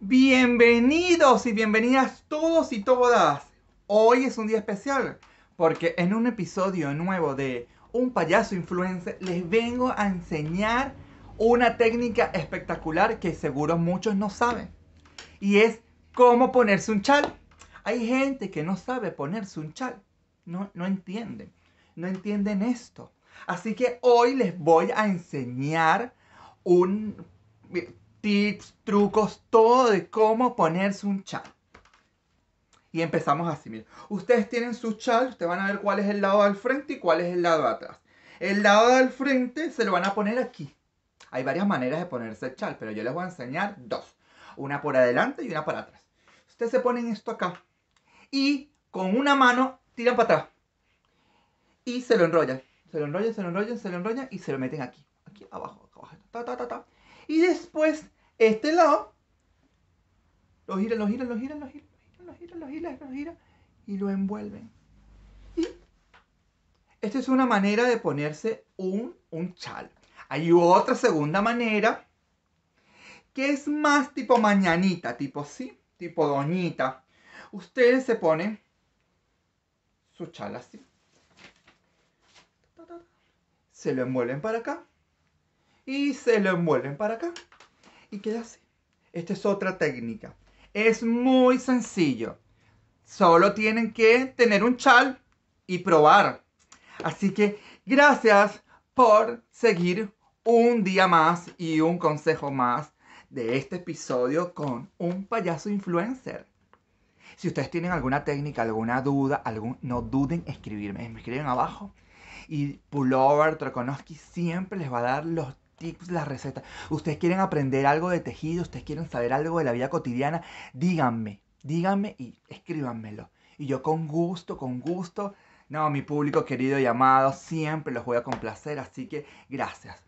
Bienvenidos y bienvenidas todos y todas. Hoy es un día especial porque en un episodio nuevo de Un payaso influencer les vengo a enseñar una técnica espectacular que seguro muchos no saben. Y es cómo ponerse un chal. Hay gente que no sabe ponerse un chal. No, no entienden. No entienden esto. Así que hoy les voy a enseñar un tips, trucos, todo de cómo ponerse un chal. Y empezamos así, miren. Ustedes tienen su chal, ustedes van a ver cuál es el lado del frente y cuál es el lado de atrás. El lado del frente se lo van a poner aquí. Hay varias maneras de ponerse el chal, pero yo les voy a enseñar dos. Una por adelante y una para atrás. Ustedes se ponen esto acá y con una mano tiran para atrás. Y se lo enrollan. Se lo enrollan, se lo enrollan, se lo enrollan y se lo meten aquí. Aquí abajo, abajo. Ta, ta, ta, ta. Y después, este lado, lo giran, lo giran, lo giran, lo giran, lo gira, lo gira, lo gira, y lo envuelven. Y esta es una manera de ponerse un, un chal. Hay otra segunda manera que es más tipo mañanita, tipo sí, tipo doñita. Ustedes se ponen su chal así. Se lo envuelven para acá y se lo envuelven para acá y queda así. Esta es otra técnica. Es muy sencillo. Solo tienen que tener un chal y probar. Así que gracias por seguir un día más y un consejo más de este episodio con un payaso influencer. Si ustedes tienen alguna técnica, alguna duda, algún, no duden escribirme. Me escriben abajo. Y Pullover que siempre les va a dar los tips, las recetas. Ustedes quieren aprender algo de tejido, ustedes quieren saber algo de la vida cotidiana, díganme, díganme y escríbanmelo. Y yo con gusto, con gusto, no, mi público querido y amado, siempre los voy a complacer, así que gracias.